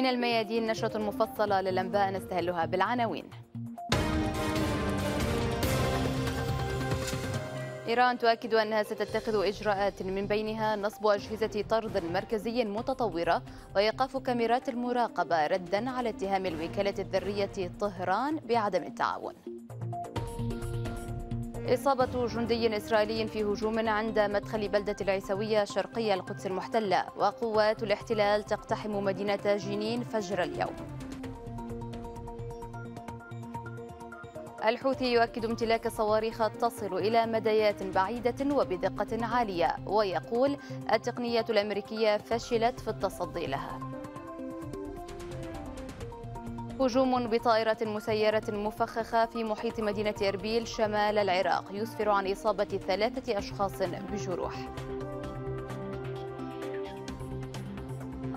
من الميادين نشرة مفصلة للأنباء نستهلها بالعناوين إيران تؤكد أنها ستتخذ إجراءات من بينها نصب أجهزة طرد مركزي متطورة وإيقاف كاميرات المراقبة ردا على اتهام الوكالة الذرية طهران بعدم التعاون إصابة جندي إسرائيلي في هجوم عند مدخل بلدة العيسوية شرقية القدس المحتلة وقوات الاحتلال تقتحم مدينة جنين فجر اليوم الحوثي يؤكد امتلاك صواريخ تصل إلى مدايات بعيدة وبدقة عالية ويقول التقنية الأمريكية فشلت في التصدي لها هجوم بطائرة مسيرة مفخخة في محيط مدينة إربيل شمال العراق يسفر عن إصابة ثلاثة أشخاص بجروح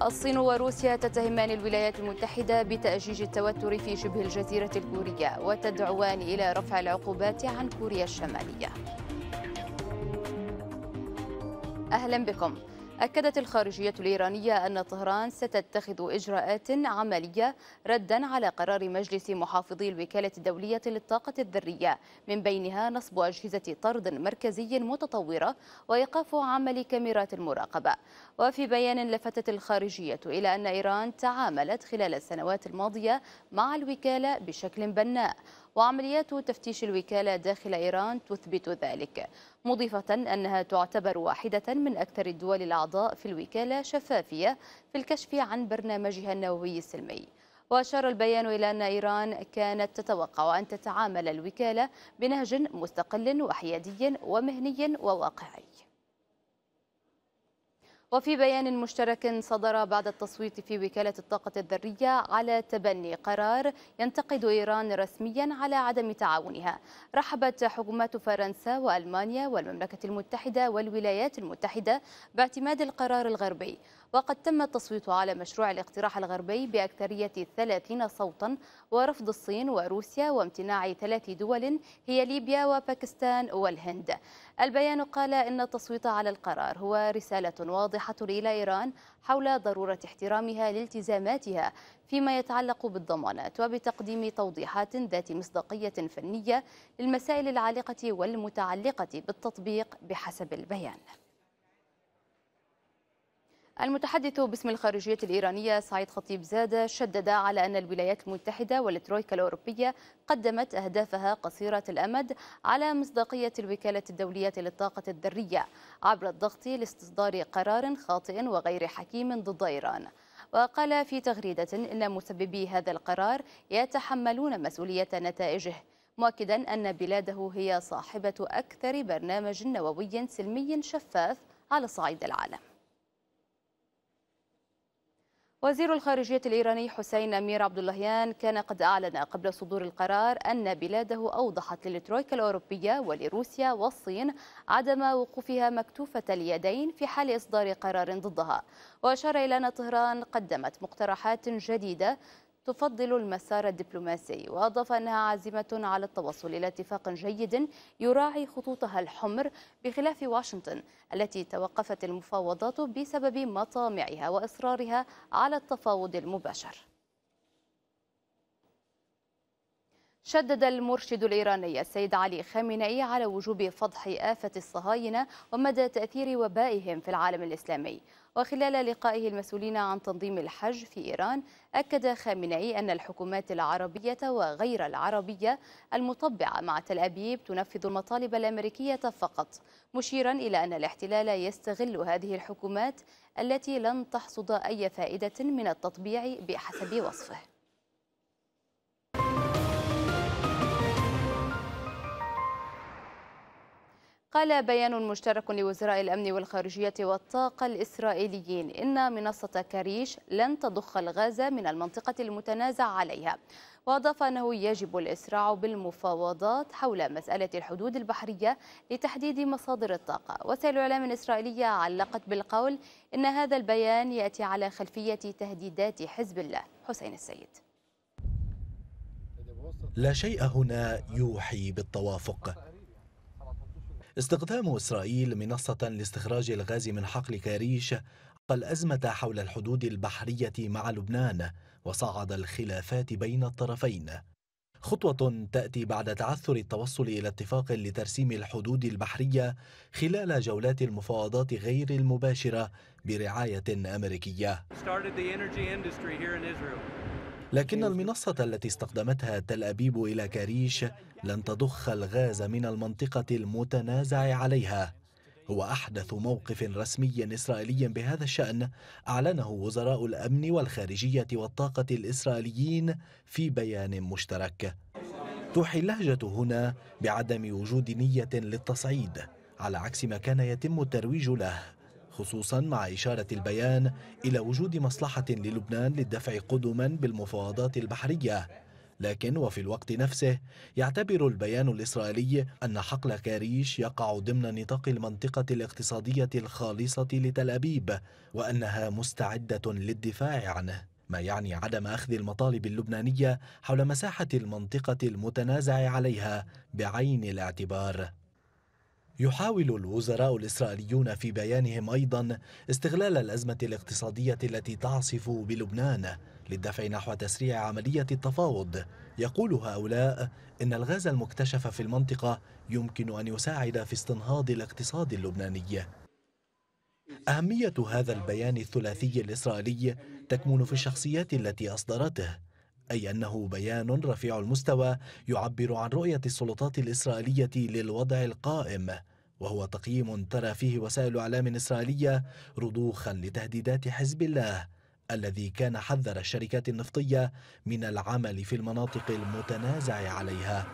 الصين وروسيا تتهمان الولايات المتحدة بتأجيج التوتر في شبه الجزيرة الكورية وتدعوان إلى رفع العقوبات عن كوريا الشمالية أهلا بكم أكدت الخارجية الإيرانية أن طهران ستتخذ إجراءات عملية ردا على قرار مجلس محافظي الوكالة الدولية للطاقة الذرية من بينها نصب أجهزة طرد مركزي متطورة وإيقاف عمل كاميرات المراقبة وفي بيان لفتت الخارجية إلى أن إيران تعاملت خلال السنوات الماضية مع الوكالة بشكل بناء وعمليات تفتيش الوكالة داخل إيران تثبت ذلك مضيفة أنها تعتبر واحدة من أكثر الدول الأعضاء في الوكالة شفافية في الكشف عن برنامجها النووي السلمي وأشار البيان إلى أن إيران كانت تتوقع أن تتعامل الوكالة بنهج مستقل وحيادي ومهني وواقعي وفي بيان مشترك صدر بعد التصويت في وكالة الطاقة الذرية على تبني قرار ينتقد إيران رسميا على عدم تعاونها رحبت حكومات فرنسا وألمانيا والمملكة المتحدة والولايات المتحدة باعتماد القرار الغربي وقد تم التصويت على مشروع الاقتراح الغربي بأكثرية 30 صوتا ورفض الصين وروسيا وامتناع ثلاث دول هي ليبيا وباكستان والهند البيان قال إن التصويت على القرار هو رسالة واضحة إلى إيران حول ضرورة احترامها لالتزاماتها فيما يتعلق بالضمانات وبتقديم توضيحات ذات مصداقية فنية للمسائل العالقة والمتعلقة بالتطبيق بحسب البيان المتحدث باسم الخارجية الإيرانية سعيد خطيب زادة شدد على أن الولايات المتحدة والترويكا الأوروبية قدمت أهدافها قصيرة الأمد على مصداقية الوكالة الدولية للطاقة الذرية عبر الضغط لاستصدار قرار خاطئ وغير حكيم ضد إيران وقال في تغريدة إن مسببي هذا القرار يتحملون مسؤولية نتائجه مؤكدا أن بلاده هي صاحبة أكثر برنامج نووي سلمي شفاف على صعيد العالم وزير الخارجية الإيراني حسين أمير عبد اللهيان كان قد أعلن قبل صدور القرار أن بلاده أوضحت للترويكا الأوروبية ولروسيا والصين عدم وقوفها مكتوفة اليدين في حال إصدار قرار ضدها وأشار إلى أن طهران قدمت مقترحات جديدة تفضل المسار الدبلوماسي وأضاف أنها عازمة على التوصل إلى اتفاق جيد يراعي خطوطها الحمر بخلاف واشنطن التي توقفت المفاوضات بسبب مطامعها وإصرارها على التفاوض المباشر شدد المرشد الإيراني السيد علي خامنئي على وجوب فضح آفة الصهاينة ومدى تأثير وبائهم في العالم الإسلامي وخلال لقائه المسؤولين عن تنظيم الحج في إيران أكد خامنئي أن الحكومات العربية وغير العربية المطبعة مع تل أبيب تنفذ المطالب الأمريكية فقط مشيرا إلى أن الاحتلال يستغل هذه الحكومات التي لن تحصد أي فائدة من التطبيع بحسب وصفه قال بيان مشترك لوزراء الأمن والخارجية والطاقة الإسرائيليين إن منصة كريش لن تضخ الغاز من المنطقة المتنازع عليها وأضاف أنه يجب الإسراع بالمفاوضات حول مسألة الحدود البحرية لتحديد مصادر الطاقة وسائل الاعلام الاسرائيليه علقت بالقول إن هذا البيان يأتي على خلفية تهديدات حزب الله حسين السيد لا شيء هنا يوحي بالتوافق استخدام إسرائيل منصة لاستخراج الغاز من حقل كاريش الأزمة حول الحدود البحرية مع لبنان وصعد الخلافات بين الطرفين خطوة تأتي بعد تعثر التوصل إلى اتفاق لترسيم الحدود البحرية خلال جولات المفاوضات غير المباشرة برعاية أمريكية لكن أيوة. المنصة التي استخدمتها تل أبيب إلى كاريش لن تضخ الغاز من المنطقة المتنازع عليها هو أحدث موقف رسمي إسرائيلي بهذا الشأن أعلنه وزراء الأمن والخارجية والطاقة الإسرائيليين في بيان مشترك توحي اللهجة هنا بعدم وجود نية للتصعيد على عكس ما كان يتم الترويج له خصوصا مع إشارة البيان إلى وجود مصلحة للبنان للدفع قدما بالمفاوضات البحرية لكن وفي الوقت نفسه يعتبر البيان الإسرائيلي أن حقل كاريش يقع ضمن نطاق المنطقة الاقتصادية الخالصة لتل أبيب وأنها مستعدة للدفاع عنه ما يعني عدم أخذ المطالب اللبنانية حول مساحة المنطقة المتنازع عليها بعين الاعتبار يحاول الوزراء الإسرائيليون في بيانهم أيضا استغلال الأزمة الاقتصادية التي تعصف بلبنان للدفع نحو تسريع عملية التفاوض يقول هؤلاء إن الغاز المكتشف في المنطقة يمكن أن يساعد في استنهاض الاقتصاد اللبناني أهمية هذا البيان الثلاثي الإسرائيلي تكمن في الشخصيات التي أصدرته أي أنه بيان رفيع المستوى يعبر عن رؤية السلطات الإسرائيلية للوضع القائم وهو تقييم ترى فيه وسائل إعلام إسرائيلية رضوخا لتهديدات حزب الله الذي كان حذر الشركات النفطية من العمل في المناطق المتنازع عليها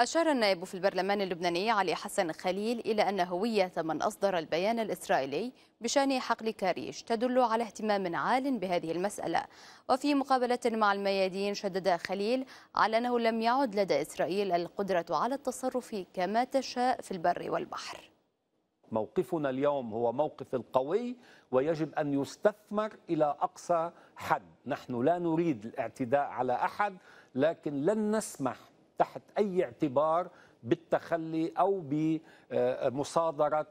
أشار النائب في البرلمان اللبناني علي حسن خليل إلى أن هوية من أصدر البيان الإسرائيلي بشأن حقل كاريش تدل على اهتمام عال بهذه المسألة وفي مقابلة مع الميادين شدد خليل على أنه لم يعد لدى إسرائيل القدرة على التصرف كما تشاء في البر والبحر موقفنا اليوم هو موقف القوي ويجب أن يستثمر إلى أقصى حد نحن لا نريد الاعتداء على أحد لكن لن نسمح تحت أي اعتبار بالتخلي أو بمصادرة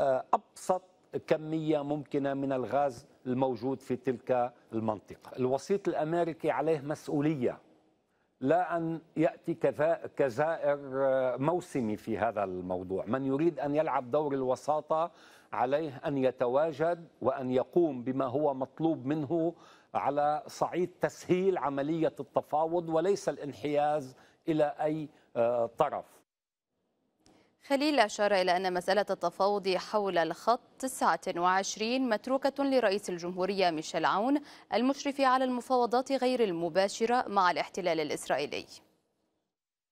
آه، أبسط كمية ممكنة من الغاز الموجود في تلك المنطقة الوسيط الأمريكي عليه مسؤولية لا أن يأتي كزائر آه، موسمي في هذا الموضوع من يريد أن يلعب دور الوساطة عليه أن يتواجد وأن يقوم بما هو مطلوب منه على صعيد تسهيل عملية التفاوض وليس الانحياز إلى أي آه، طرف خليل أشار إلى أن مسألة التفاوض حول الخط 29 متروكة لرئيس الجمهورية ميشيل عون المشرف على المفاوضات غير المباشرة مع الاحتلال الإسرائيلي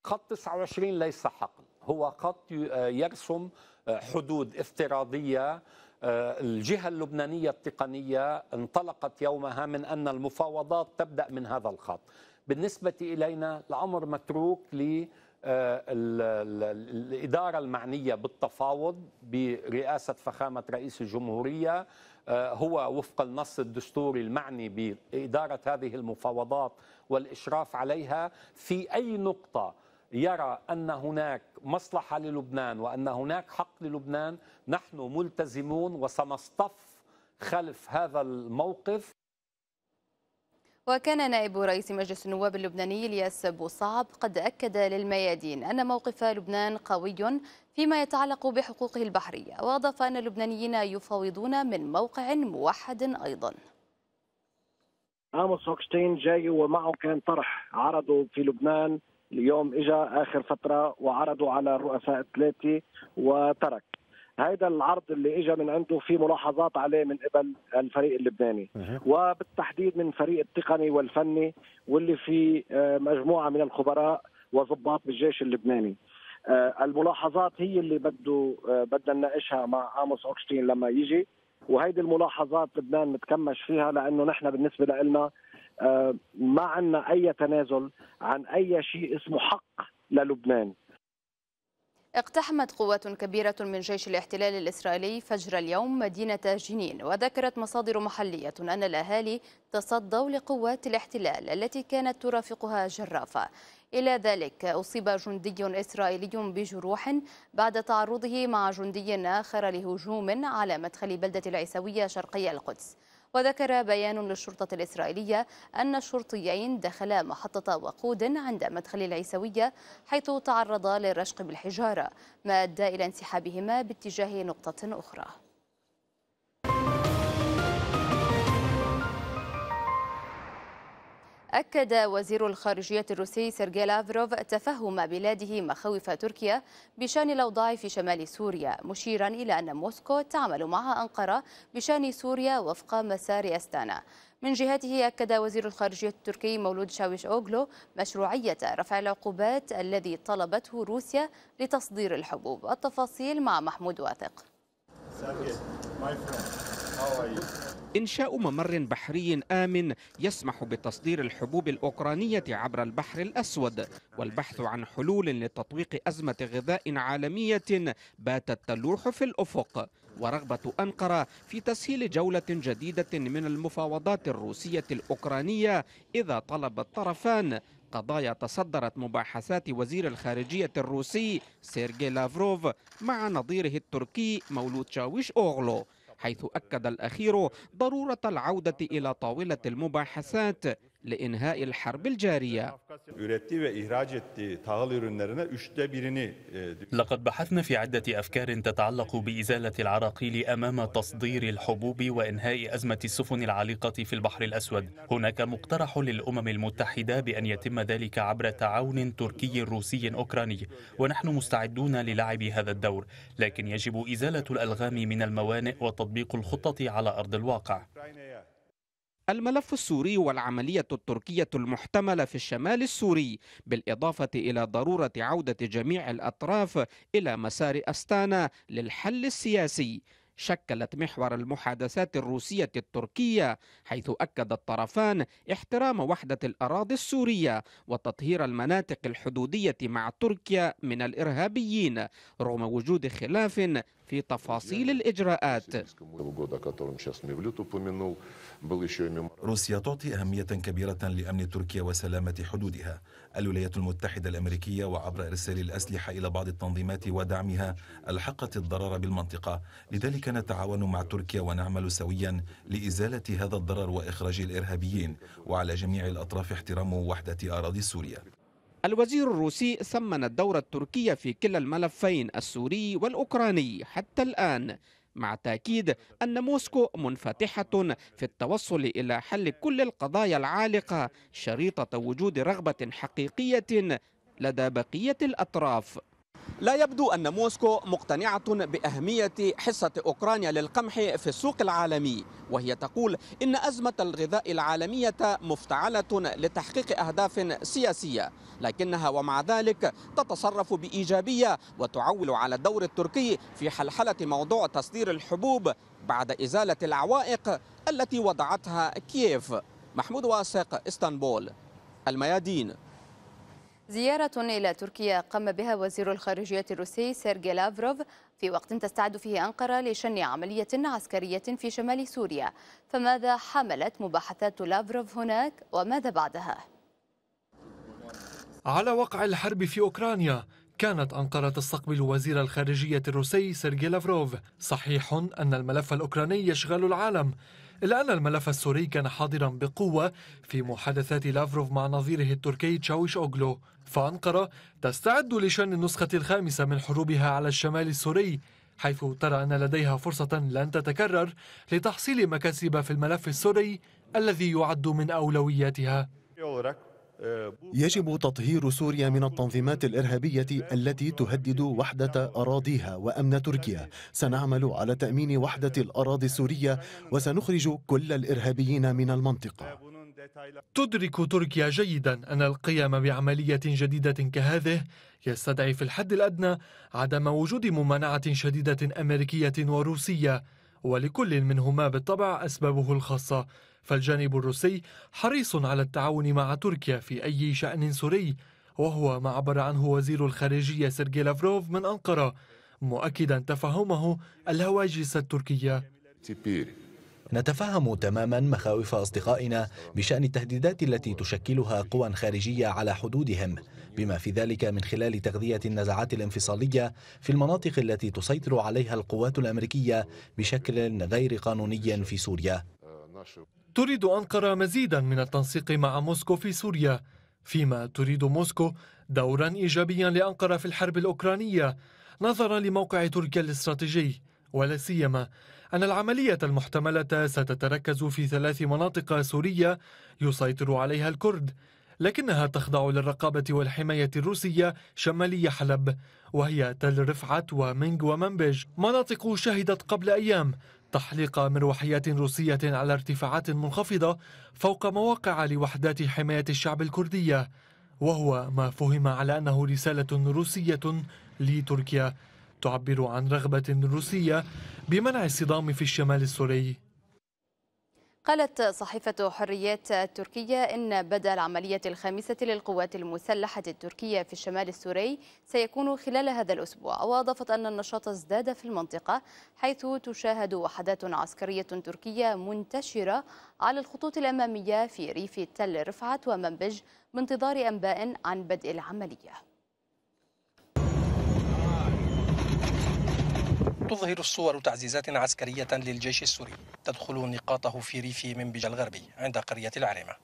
خط 29 ليس حقل هو خط آه، يرسم آه، حدود افتراضية الجهة اللبنانية التقنية انطلقت يومها من أن المفاوضات تبدأ من هذا الخط بالنسبة إلينا الأمر متروك ل آه، الإدارة المعنية بالتفاوض برئاسة فخامة رئيس الجمهورية آه، هو وفق النص الدستوري المعني بإدارة هذه المفاوضات والإشراف عليها في أي نقطة يرى ان هناك مصلحه للبنان وان هناك حق للبنان نحن ملتزمون وسنصطف خلف هذا الموقف وكان نائب رئيس مجلس النواب اللبناني الياس بوصعب قد أكد للميادين أن موقف لبنان قوي فيما يتعلق بحقوقه البحرية وأضاف أن اللبنانيين يفاوضون من موقع موحد أيضا هامس هوكشتين جاي ومعه كان طرح عرضه في لبنان اليوم اجى اخر فتره وعرضوا على الرؤساء الثلاثه وترك هذا العرض اللي اجى من عنده في ملاحظات عليه من قبل الفريق اللبناني وبالتحديد من فريق التقني والفني واللي في آه، مجموعه من الخبراء وضباط بالجيش اللبناني آه، الملاحظات هي اللي بده آه، بدنا نناقشها مع اموس اوكشتين لما يجي وهيدي الملاحظات لبنان متكمش فيها لانه نحن بالنسبه لنا ما عندنا اي تنازل عن اي شيء اسمه حق للبنان اقتحمت قوات كبيرة من جيش الاحتلال الإسرائيلي فجر اليوم مدينة جنين وذكرت مصادر محلية أن الأهالي تصدوا لقوات الاحتلال التي كانت ترافقها جرافة إلى ذلك أصيب جندي إسرائيلي بجروح بعد تعرضه مع جندي آخر لهجوم على مدخل بلدة العيسوية شرقي القدس وذكر بيان للشرطة الإسرائيلية أن الشرطيين دخلا محطة وقود عند مدخل العيسوية حيث تعرضا للرشق بالحجارة ما أدى إلى انسحابهما باتجاه نقطة أخرى أكد وزير الخارجية الروسي سيرجي لافروف تفهم بلاده مخاوف تركيا بشان الأوضاع في شمال سوريا مشيرا إلى أن موسكو تعمل مع أنقرة بشان سوريا وفق مسار أستانا من جهته أكد وزير الخارجية التركي مولود شاويش أوغلو مشروعية رفع العقوبات الذي طلبته روسيا لتصدير الحبوب التفاصيل مع محمود واثق إنشاء ممر بحري آمن يسمح بتصدير الحبوب الأوكرانية عبر البحر الأسود والبحث عن حلول لتطويق أزمة غذاء عالمية باتت تلوح في الأفق ورغبة أنقرة في تسهيل جولة جديدة من المفاوضات الروسية الأوكرانية إذا طلب الطرفان قضايا تصدرت مباحثات وزير الخارجية الروسي سيرجي لافروف مع نظيره التركي مولود شاويش أوغلو حيث أكد الأخير ضرورة العودة إلى طاولة المباحثات لإنهاء الحرب الجارية e, لقد بحثنا في عدة أفكار تتعلق بإزالة العراقيل أمام تصدير الحبوب وإنهاء أزمة السفن العالقة في البحر الأسود هناك مقترح للأمم المتحدة بأن يتم ذلك عبر تعاون تركي روسي أوكراني ونحن مستعدون للعب هذا الدور لكن يجب إزالة الألغام من الموانئ وتطبيق الخطة على أرض الواقع الملف السوري والعملية التركية المحتملة في الشمال السوري بالإضافة إلى ضرورة عودة جميع الأطراف إلى مسار أستانا للحل السياسي شكلت محور المحادثات الروسية التركية حيث أكد الطرفان احترام وحدة الأراضي السورية وتطهير المناطق الحدودية مع تركيا من الإرهابيين رغم وجود خلاف في تفاصيل الإجراءات روسيا تعطي أهمية كبيرة لأمن تركيا وسلامة حدودها الولايات المتحدة الأمريكية وعبر إرسال الأسلحة إلى بعض التنظيمات ودعمها ألحقت الضرر بالمنطقة لذلك نتعاون مع تركيا ونعمل سويا لإزالة هذا الضرر وإخراج الإرهابيين وعلى جميع الأطراف احترام وحدة أراضي سوريا الوزير الروسي ثمن الدور التركي في كلا الملفين السوري والأوكراني حتى الآن مع تأكيد أن موسكو منفتحة في التوصل إلى حل كل القضايا العالقة شريطة وجود رغبة حقيقية لدى بقية الأطراف لا يبدو أن موسكو مقتنعة بأهمية حصة أوكرانيا للقمح في السوق العالمي وهي تقول إن أزمة الغذاء العالمية مفتعلة لتحقيق أهداف سياسية لكنها ومع ذلك تتصرف بإيجابية وتعول على الدور التركي في حلحلة موضوع تصدير الحبوب بعد إزالة العوائق التي وضعتها كييف محمود واسق اسطنبول الميادين زيارة إلى تركيا قام بها وزير الخارجية الروسي سيرجي لافروف في وقت تستعد فيه أنقرة لشن عملية عسكرية في شمال سوريا فماذا حملت مباحثات لافروف هناك وماذا بعدها؟ على وقع الحرب في أوكرانيا كانت أنقرة تستقبل وزير الخارجية الروسي سيرجي لافروف صحيح أن الملف الأوكراني يشغل العالم إلا أن الملف السوري كان حاضرا بقوة في محادثات لافروف مع نظيره التركي تشاويش أوغلو فأنقرة تستعد لشن النسخة الخامسة من حروبها على الشمال السوري حيث ترى أن لديها فرصة لن تتكرر لتحصيل مكاسب في الملف السوري الذي يعد من أولوياتها يجب تطهير سوريا من التنظيمات الإرهابية التي تهدد وحدة أراضيها وأمن تركيا سنعمل على تأمين وحدة الأراضي السورية وسنخرج كل الإرهابيين من المنطقة تدرك تركيا جيدا أن القيام بعملية جديدة كهذه يستدعي في الحد الأدنى عدم وجود ممانعة شديدة أمريكية وروسية ولكل منهما بالطبع أسبابه الخاصة فالجانب الروسي حريص على التعاون مع تركيا في أي شأن سوري وهو ما عبر عنه وزير الخارجية سيرجي لافروف من أنقرة مؤكدا تفهمه الهواجس التركية نتفهم تماما مخاوف أصدقائنا بشأن التهديدات التي تشكلها قوى خارجية على حدودهم بما في ذلك من خلال تغذية النزعات الانفصالية في المناطق التي تسيطر عليها القوات الأمريكية بشكل غير قانوني في سوريا تريد أنقرة مزيدا من التنسيق مع موسكو في سوريا فيما تريد موسكو دورا إيجابيا لأنقرة في الحرب الأوكرانية نظرا لموقع تركيا الاستراتيجي ولا سيما أن العملية المحتملة ستتركز في ثلاث مناطق سورية يسيطر عليها الكرد لكنها تخضع للرقابة والحماية الروسية شمالي حلب وهي تل رفعت ومنج ومنبج مناطق شهدت قبل أيام تحليق مروحيات روسية على ارتفاعات منخفضة فوق مواقع لوحدات حماية الشعب الكردية وهو ما فهم على أنه رسالة روسية لتركيا تعبر عن رغبة روسية بمنع الصدام في الشمال السوري قالت صحيفة حريات التركية إن بدء العملية الخامسة للقوات المسلحة التركية في الشمال السوري سيكون خلال هذا الأسبوع وأضافت أن النشاط ازداد في المنطقة حيث تشاهد وحدات عسكرية تركية منتشرة على الخطوط الأمامية في ريف تل رفعت ومنبج بانتظار أنباء عن بدء العملية تظهر الصور تعزيزات عسكرية للجيش السوري تدخل نقاطه في ريف منبج الغربي عند قرية العريمة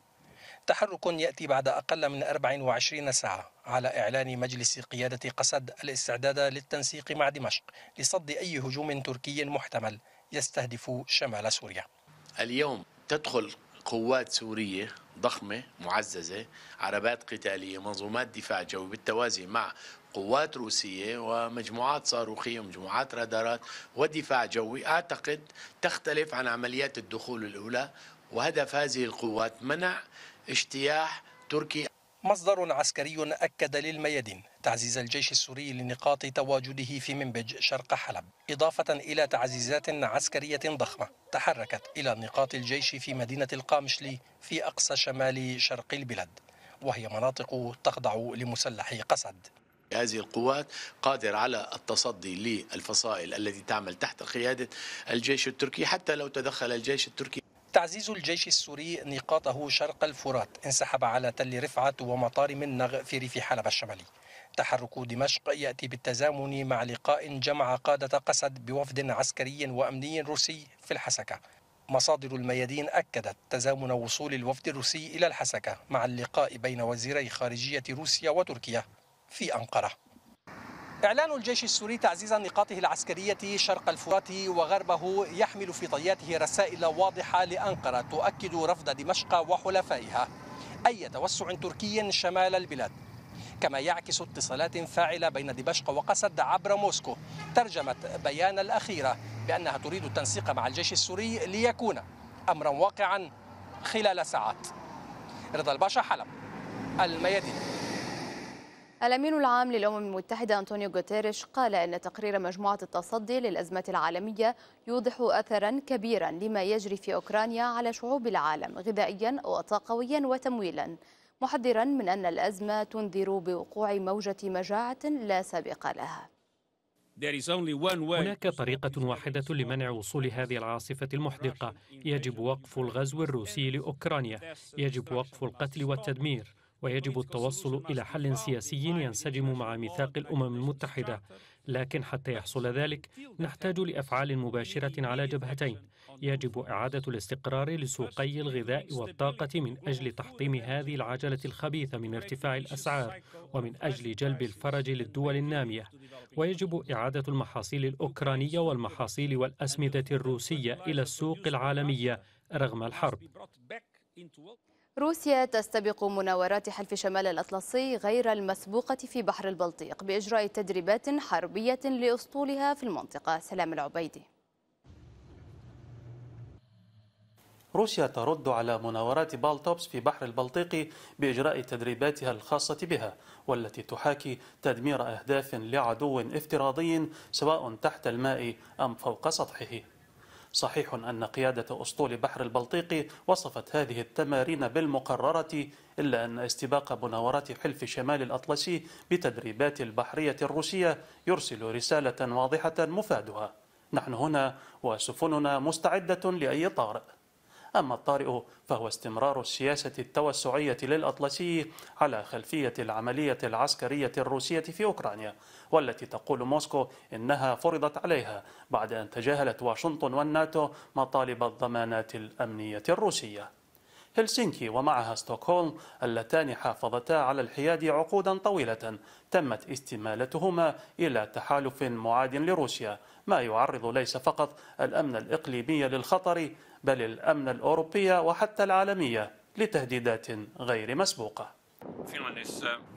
تحرك يأتي بعد أقل من 24 ساعة على إعلان مجلس قيادة قسد الاستعداد للتنسيق مع دمشق لصد أي هجوم تركي محتمل يستهدف شمال سوريا اليوم تدخل قوات سورية ضخمة معززة عربات قتالية منظومات دفاع جوي بالتوازي مع قوات روسية ومجموعات صاروخية ومجموعات رادارات ودفاع جوي أعتقد تختلف عن عمليات الدخول الأولى وهدف هذه القوات منع اجتياح تركي مصدر عسكري أكد للميادين تعزيز الجيش السوري لنقاط تواجده في منبج شرق حلب إضافة إلى تعزيزات عسكرية ضخمة تحركت إلى نقاط الجيش في مدينة القامشلي في أقصى شمال شرق البلاد وهي مناطق تخضع لمسلح قسد هذه القوات قادرة على التصدي للفصائل التي تعمل تحت قيادة الجيش التركي حتى لو تدخل الجيش التركي تعزيز الجيش السوري نقاطه شرق الفرات انسحب على تل رفعة ومطار منغ في ريف حلب الشمالي تحرك دمشق يأتي بالتزامن مع لقاء جمع قادة قسد بوفد عسكري وأمني روسي في الحسكة مصادر الميادين أكدت تزامن وصول الوفد الروسي إلى الحسكة مع اللقاء بين وزيري خارجية روسيا وتركيا في أنقرة إعلان الجيش السوري تعزيز نقاطه العسكرية شرق الفرات وغربه يحمل في طياته رسائل واضحة لأنقرة تؤكد رفض دمشق وحلفائها أي توسع تركي شمال البلاد كما يعكس اتصالات فاعلة بين دمشق وقسد عبر موسكو ترجمت بيان الأخيرة بأنها تريد التنسيق مع الجيش السوري ليكون أمرا واقعا خلال ساعات رضا الباشا حلب الميادين الأمين العام للأمم المتحدة أنطونيو غوتيريش قال أن تقرير مجموعة التصدي للأزمة العالمية يوضح أثرا كبيرا لما يجري في أوكرانيا على شعوب العالم غذائيا وطاقويا وتمويلا محذرا من أن الأزمة تنذر بوقوع موجة مجاعة لا سابق لها هناك طريقة واحدة لمنع وصول هذه العاصفة المحدقة يجب وقف الغزو الروسي لأوكرانيا يجب وقف القتل والتدمير ويجب التوصل إلى حل سياسي ينسجم مع ميثاق الأمم المتحدة لكن حتى يحصل ذلك نحتاج لأفعال مباشرة على جبهتين يجب إعادة الاستقرار لسوقي الغذاء والطاقة من أجل تحطيم هذه العجلة الخبيثة من ارتفاع الأسعار ومن أجل جلب الفرج للدول النامية ويجب إعادة المحاصيل الأوكرانية والمحاصيل والأسمدة الروسية إلى السوق العالمية رغم الحرب روسيا تستبق مناورات حلف شمال الأطلسي غير المسبوقة في بحر البلطيق بإجراء تدريبات حربية لأسطولها في المنطقة سلام العبيدي روسيا ترد على مناورات بالتوبس في بحر البلطيق بإجراء تدريباتها الخاصة بها والتي تحاكي تدمير أهداف لعدو افتراضي سواء تحت الماء أم فوق سطحه صحيح أن قيادة أسطول بحر البلطيقي وصفت هذه التمارين بالمقررة إلا أن استباق مناورات حلف شمال الأطلسي بتدريبات البحرية الروسية يرسل رسالة واضحة مفادها نحن هنا وسفننا مستعدة لأي طارئ أما الطارئ فهو استمرار السياسة التوسعية للأطلسي على خلفية العملية العسكرية الروسية في أوكرانيا والتي تقول موسكو إنها فرضت عليها بعد أن تجاهلت واشنطن والناتو مطالب الضمانات الأمنية الروسية هلسنكي ومعها ستوكهولم اللتان حافظتا على الحياد عقودا طويلة تمت استمالتهما إلى تحالف معاد لروسيا ما يعرض ليس فقط الأمن الإقليمي للخطر بل الأمن الأوروبية وحتى العالمية لتهديدات غير مسبوقة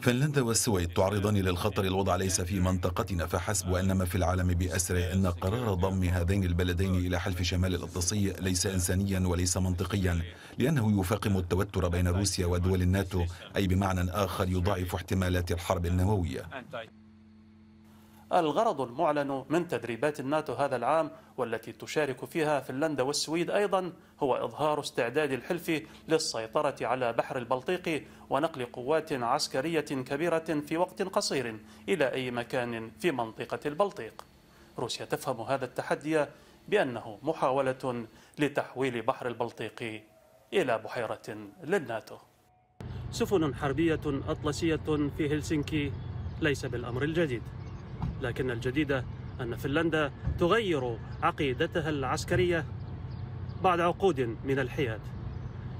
فنلندا والسويد تعرضان للخطر الوضع ليس في منطقتنا فحسب وإنما في العالم بأسره إن قرار ضم هذين البلدين إلى حلف شمال الأطلسي ليس إنسانيا وليس منطقيا لأنه يفاقم التوتر بين روسيا ودول الناتو أي بمعنى آخر يضاعف احتمالات الحرب النووية الغرض المعلن من تدريبات الناتو هذا العام والتي تشارك فيها فنلندا والسويد أيضا هو إظهار استعداد الحلف للسيطرة على بحر البلطيق ونقل قوات عسكرية كبيرة في وقت قصير إلى أي مكان في منطقة البلطيق روسيا تفهم هذا التحدي بأنه محاولة لتحويل بحر البلطيق إلى بحيرة للناتو سفن حربية أطلسية في هلسنكي ليس بالأمر الجديد لكن الجديد أن فنلندا تغير عقيدتها العسكرية بعد عقود من الحياد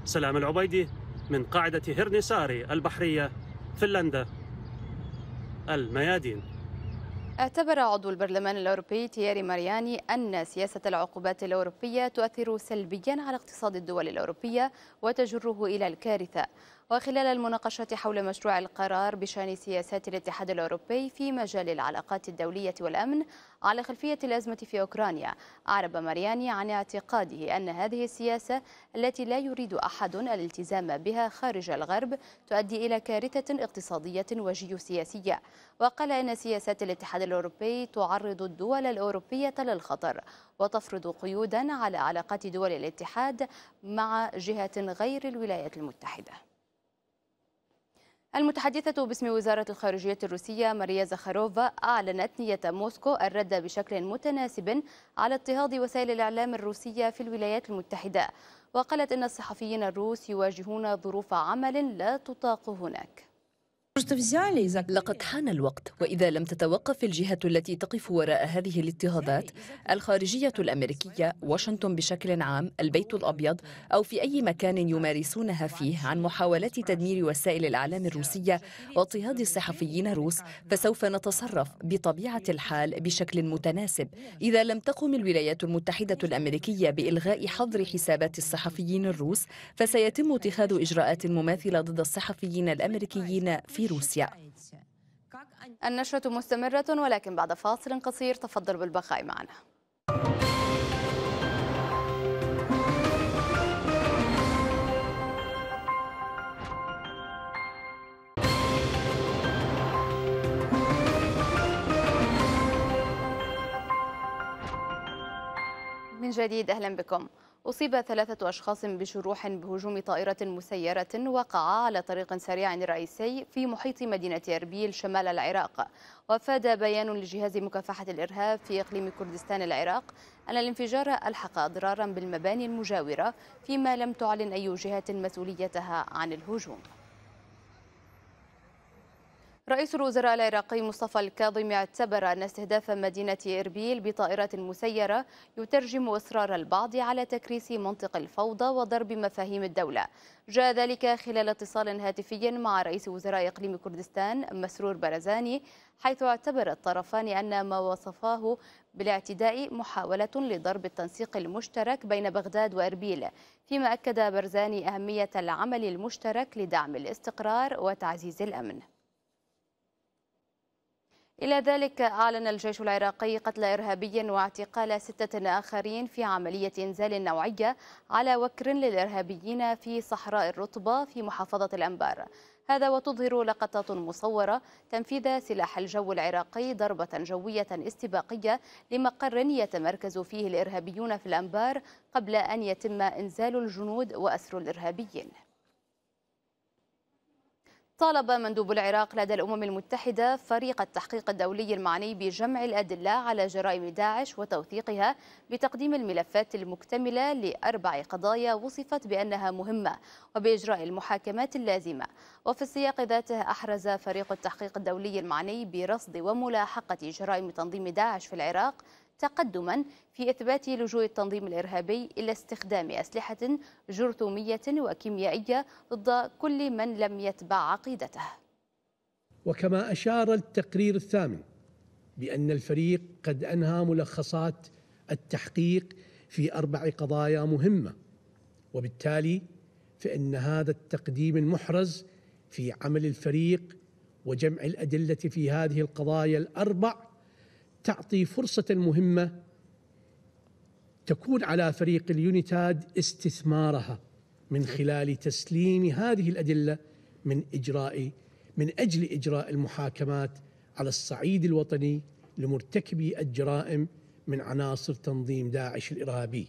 سلام العبيدي من قاعدة هيرنساري البحرية فنلندا الميادين اعتبر عضو البرلمان الأوروبي تياري مارياني أن سياسة العقوبات الأوروبية تؤثر سلبيا على اقتصاد الدول الأوروبية وتجره إلى الكارثة وخلال المناقشة حول مشروع القرار بشأن سياسات الاتحاد الأوروبي في مجال العلاقات الدولية والأمن على خلفية الأزمة في أوكرانيا أعرب مارياني عن اعتقاده أن هذه السياسة التي لا يريد أحد الالتزام بها خارج الغرب تؤدي إلى كارثة اقتصادية وجيوسياسية وقال إن سياسات الاتحاد الأوروبي تعرض الدول الأوروبية للخطر وتفرض قيودا على علاقات دول الاتحاد مع جهة غير الولايات المتحدة المتحدثة باسم وزارة الخارجية الروسية ماريا زخاروفا أعلنت نية موسكو الرد بشكل متناسب على اضطهاد وسائل الإعلام الروسية في الولايات المتحدة وقالت إن الصحفيين الروس يواجهون ظروف عمل لا تطاق هناك لقد حان الوقت وإذا لم تتوقف الجهة التي تقف وراء هذه الاضطهادات الخارجية الأمريكية واشنطن بشكل عام البيت الأبيض أو في أي مكان يمارسونها فيه عن محاولات تدمير وسائل الإعلام الروسية واضطهاد الصحفيين الروس فسوف نتصرف بطبيعة الحال بشكل متناسب إذا لم تقم الولايات المتحدة الأمريكية بإلغاء حظر حسابات الصحفيين الروس فسيتم اتخاذ إجراءات مماثلة ضد الصحفيين الأمريكيين في روسيا النشرة مستمرة ولكن بعد فاصل قصير تفضل بالبقاء معنا من جديد أهلا بكم أصيب ثلاثة أشخاص بجروح بهجوم طائرة مسيرة وقع على طريق سريع رئيسي في محيط مدينة أربيل شمال العراق وأفاد بيان لجهاز مكافحة الإرهاب في إقليم كردستان العراق أن الانفجار ألحق أضرارا بالمباني المجاورة فيما لم تعلن أي جهة مسؤوليتها عن الهجوم رئيس الوزراء العراقي مصطفى الكاظم اعتبر أن استهداف مدينة إربيل بطائرات مسيرة يترجم إصرار البعض على تكريس منطق الفوضى وضرب مفاهيم الدولة جاء ذلك خلال اتصال هاتفي مع رئيس وزراء إقليم كردستان مسرور برزاني حيث اعتبر الطرفان أن ما وصفاه بالاعتداء محاولة لضرب التنسيق المشترك بين بغداد وإربيل فيما أكد برزاني أهمية العمل المشترك لدعم الاستقرار وتعزيز الأمن إلى ذلك أعلن الجيش العراقي قتل إرهابي واعتقال ستة آخرين في عملية إنزال نوعية على وكر للإرهابيين في صحراء الرطبة في محافظة الأنبار هذا وتظهر لقطات مصورة تنفيذ سلاح الجو العراقي ضربة جوية استباقية لمقر يتمركز فيه الإرهابيون في الأنبار قبل أن يتم إنزال الجنود وأسر الإرهابيين طالب مندوب العراق لدى الأمم المتحدة فريق التحقيق الدولي المعني بجمع الأدلة على جرائم داعش وتوثيقها بتقديم الملفات المكتملة لأربع قضايا وصفت بأنها مهمة وبإجراء المحاكمات اللازمة وفي السياق ذاته أحرز فريق التحقيق الدولي المعني برصد وملاحقة جرائم تنظيم داعش في العراق تقدما في إثبات لجوء التنظيم الإرهابي إلى استخدام أسلحة جرثومية وكيميائية ضد كل من لم يتبع عقيدته وكما أشار التقرير الثامن بأن الفريق قد أنهى ملخصات التحقيق في أربع قضايا مهمة وبالتالي فإن هذا التقديم المحرز في عمل الفريق وجمع الأدلة في هذه القضايا الأربع تعطي فرصة مهمة تكون على فريق اليونيتاد استثمارها من خلال تسليم هذه الأدلة من إجراء من أجل إجراء المحاكمات على الصعيد الوطني لمرتكبي الجرائم من عناصر تنظيم داعش الإرهابي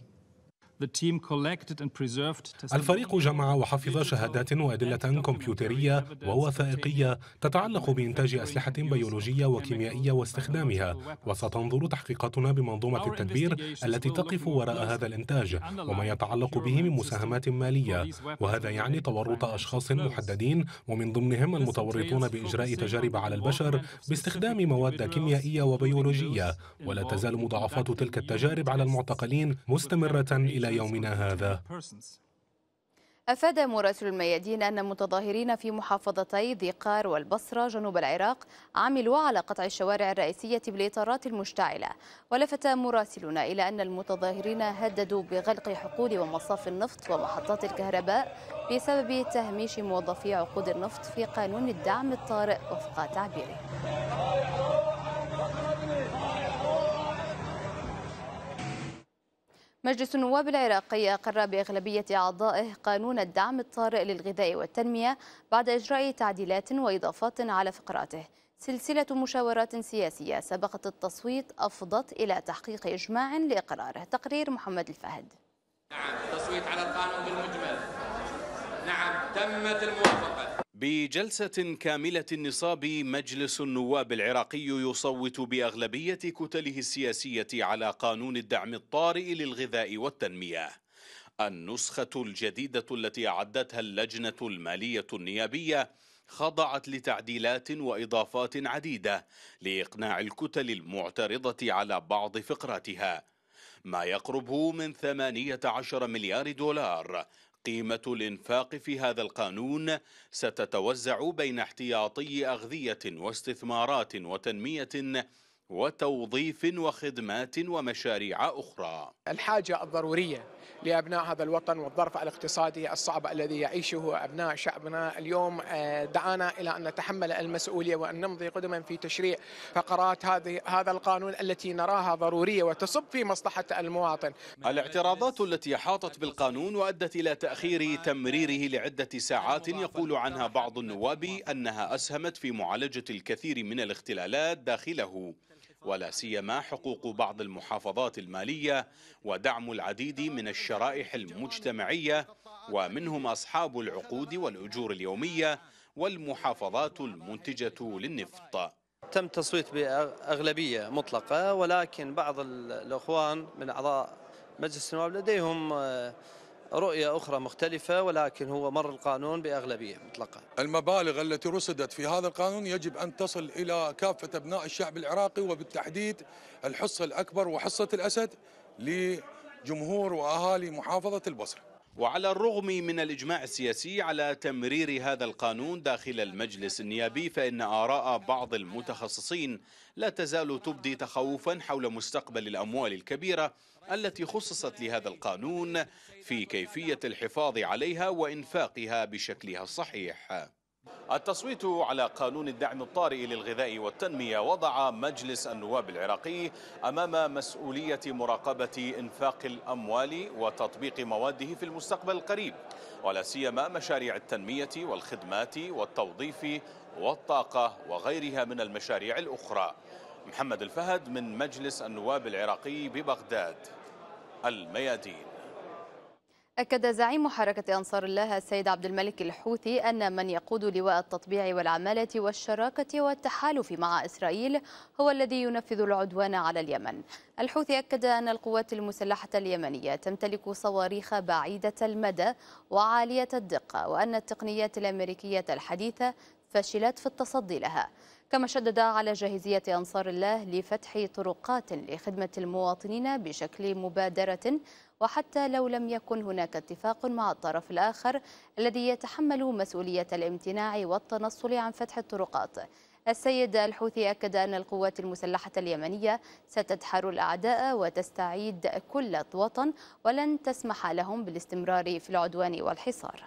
الفريق جمع وحفظ شهادات وأدلة كمبيوترية ووثائقية تتعلق بإنتاج أسلحة بيولوجية وكيميائية واستخدامها وستنظر تحقيقاتنا بمنظومة التدبير التي تقف وراء هذا الإنتاج وما يتعلق به من مساهمات مالية وهذا يعني تورط أشخاص محددين ومن ضمنهم المتورطون بإجراء تجارب على البشر باستخدام مواد كيميائية وبيولوجية ولا تزال مضاعفات تلك التجارب على المعتقلين مستمرة إلى إلى يومنا هذا أفاد مراسل الميادين أن متظاهرين في محافظتي ذي قار والبصرة جنوب العراق عملوا على قطع الشوارع الرئيسية بالإطارات المشتعلة ولفت مراسلنا إلى أن المتظاهرين هددوا بغلق حقول ومصاف النفط ومحطات الكهرباء بسبب تهميش موظفي عقود النفط في قانون الدعم الطارئ وفق تعبيره مجلس النواب العراقي أقر بأغلبية أعضائه قانون الدعم الطارئ للغذاء والتنمية بعد إجراء تعديلات وإضافات على فقراته سلسلة مشاورات سياسية سبقت التصويت أفضت إلى تحقيق إجماع لإقراره تقرير محمد الفهد نعم تصويت على القانون بالمجمل نعم تمت الموافقة بجلسة كاملة النصاب مجلس النواب العراقي يصوت بأغلبية كتله السياسية على قانون الدعم الطارئ للغذاء والتنمية النسخة الجديدة التي أعدتها اللجنة المالية النيابية خضعت لتعديلات وإضافات عديدة لإقناع الكتل المعترضة على بعض فقراتها ما يقرب من 18 مليار دولار قيمة الإنفاق في هذا القانون ستتوزع بين احتياطي أغذية واستثمارات وتنمية وتوظيف وخدمات ومشاريع أخرى الحاجة الضرورية لابناء هذا الوطن والظرف الاقتصادي الصعب الذي يعيشه ابناء شعبنا اليوم آه، دعانا الى ان نتحمل المسؤوليه وان نمضي قدما في تشريع فقرات هذه هذا القانون التي نراها ضروريه وتصب في مصلحه المواطن. الاعتراضات التي احاطت بالقانون وادت الى تاخير تمريره لعده ساعات يقول عنها بعض النواب انها اسهمت في معالجه الكثير من الاختلالات داخله. ولا سيما حقوق بعض المحافظات الماليه ودعم العديد من الشرائح المجتمعيه ومنهم اصحاب العقود والاجور اليوميه والمحافظات المنتجه للنفط تم تصويت باغلبيه مطلقه ولكن بعض الاخوان من اعضاء مجلس النواب لديهم آه، رؤية أخرى مختلفة ولكن هو مر القانون بأغلبية مطلقة المبالغ التي رصدت في هذا القانون يجب أن تصل إلى كافة أبناء الشعب العراقي وبالتحديد الحصة الأكبر وحصة الأسد لجمهور وأهالي محافظة البصرة وعلى الرغم من الإجماع السياسي على تمرير هذا القانون داخل المجلس النيابي فإن آراء بعض المتخصصين لا تزال تبدي تخوفا حول مستقبل الأموال الكبيرة التي خصصت لهذا القانون في كيفية الحفاظ عليها وإنفاقها بشكلها الصحيح التصويت على قانون الدعم الطارئ للغذاء والتنمية وضع مجلس النواب العراقي أمام مسؤولية مراقبة إنفاق الأموال وتطبيق مواده في المستقبل القريب ولا سيما مشاريع التنمية والخدمات والتوظيف والطاقة وغيرها من المشاريع الأخرى محمد الفهد من مجلس النواب العراقي ببغداد الميادين أكد زعيم حركة أنصار الله السيد عبد الملك الحوثي أن من يقود لواء التطبيع والعمالة والشراكة والتحالف مع إسرائيل هو الذي ينفذ العدوان على اليمن الحوثي أكد أن القوات المسلحة اليمنية تمتلك صواريخ بعيدة المدى وعالية الدقة وأن التقنيات الأمريكية الحديثة فشلت في التصدي لها كما شدد على جاهزية أنصار الله لفتح طرقات لخدمة المواطنين بشكل مبادرة وحتى لو لم يكن هناك اتفاق مع الطرف الآخر الذي يتحمل مسؤولية الامتناع والتنصل عن فتح الطرقات السيد الحوثي أكد أن القوات المسلحة اليمنية ستدحر الأعداء وتستعيد كل وطن ولن تسمح لهم بالاستمرار في العدوان والحصار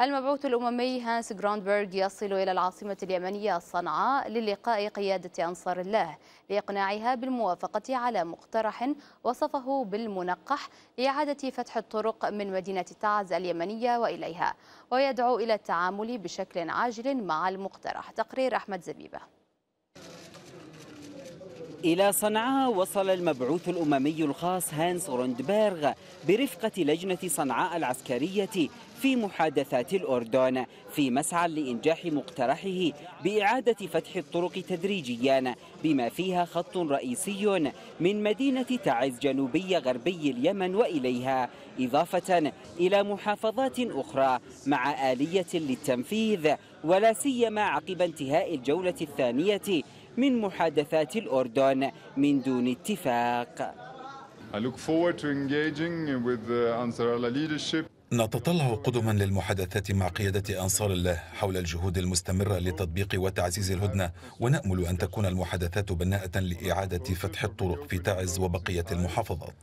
المبعوث الأممي هانس جراندبرغ يصل إلى العاصمة اليمنية صنعاء للقاء قيادة أنصار الله لإقناعها بالموافقة على مقترح وصفه بالمنقح لإعادة فتح الطرق من مدينة تعز اليمنية وإليها ويدعو إلى التعامل بشكل عاجل مع المقترح تقرير أحمد زبيبة إلى صنعاء وصل المبعوث الأممي الخاص هانس روندبرغ برفقة لجنة صنعاء العسكرية في محادثات الأردن في مسعى لإنجاح مقترحه بإعادة فتح الطرق تدريجيا بما فيها خط رئيسي من مدينة تعز جنوبي غربي اليمن وإليها إضافة إلى محافظات أخرى مع آلية للتنفيذ ولا سيما عقب انتهاء الجولة الثانية من محادثات الأردن من دون اتفاق. I look forward to engaging with the Ansarallah leadership. نتطلع قدما للمحادثات مع قيادة أنصار الله حول الجهود المستمرة لتطبيق وتعزيز الهدنة ونأمل أن تكون المحادثات بناءة لإعادة فتح الطرق في تعز وبقية المحافظات